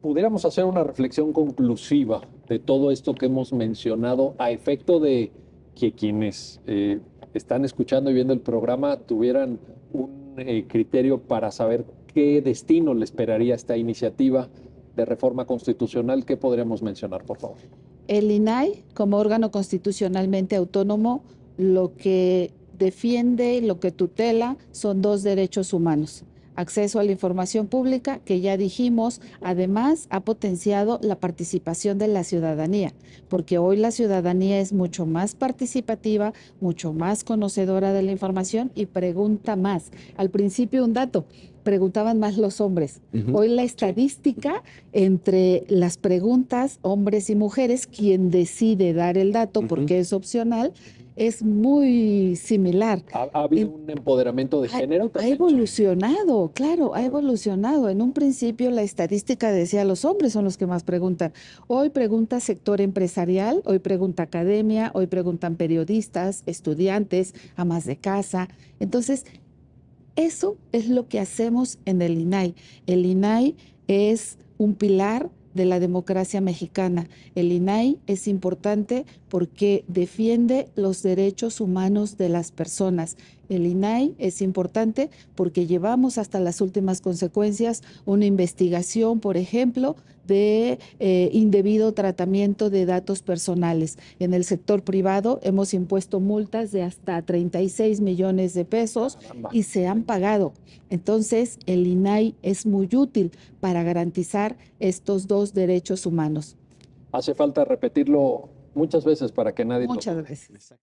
pudiéramos hacer una reflexión conclusiva de todo esto que hemos mencionado a efecto de que quienes eh, están escuchando y viendo el programa tuvieran un eh, criterio para saber qué destino le esperaría esta iniciativa de reforma constitucional, ¿qué podríamos mencionar, por favor? El INAI, como órgano constitucionalmente autónomo, lo que defiende, lo que tutela son dos derechos humanos, acceso a la información pública, que ya dijimos, además ha potenciado la participación de la ciudadanía, porque hoy la ciudadanía es mucho más participativa, mucho más conocedora de la información y pregunta más. Al principio un dato, preguntaban más los hombres. Hoy la estadística entre las preguntas, hombres y mujeres, quien decide dar el dato, porque es opcional, es muy similar. ¿Ha, habido un empoderamiento de género? Ha, ha evolucionado, claro, ha evolucionado. En un principio la estadística decía los hombres son los que más preguntan. Hoy pregunta sector empresarial, hoy pregunta academia, hoy preguntan periodistas, estudiantes, amas de casa. Entonces, eso es lo que hacemos en el INAI. El INAI es un pilar de la democracia mexicana. El INAI es importante porque defiende los derechos humanos de las personas. El INAI es importante porque llevamos hasta las últimas consecuencias una investigación, por ejemplo, de eh, indebido tratamiento de datos personales. En el sector privado hemos impuesto multas de hasta 36 millones de pesos y se han pagado. Entonces, el INAI es muy útil para garantizar estos dos derechos humanos. Hace falta repetirlo muchas veces para que nadie... Muchas veces.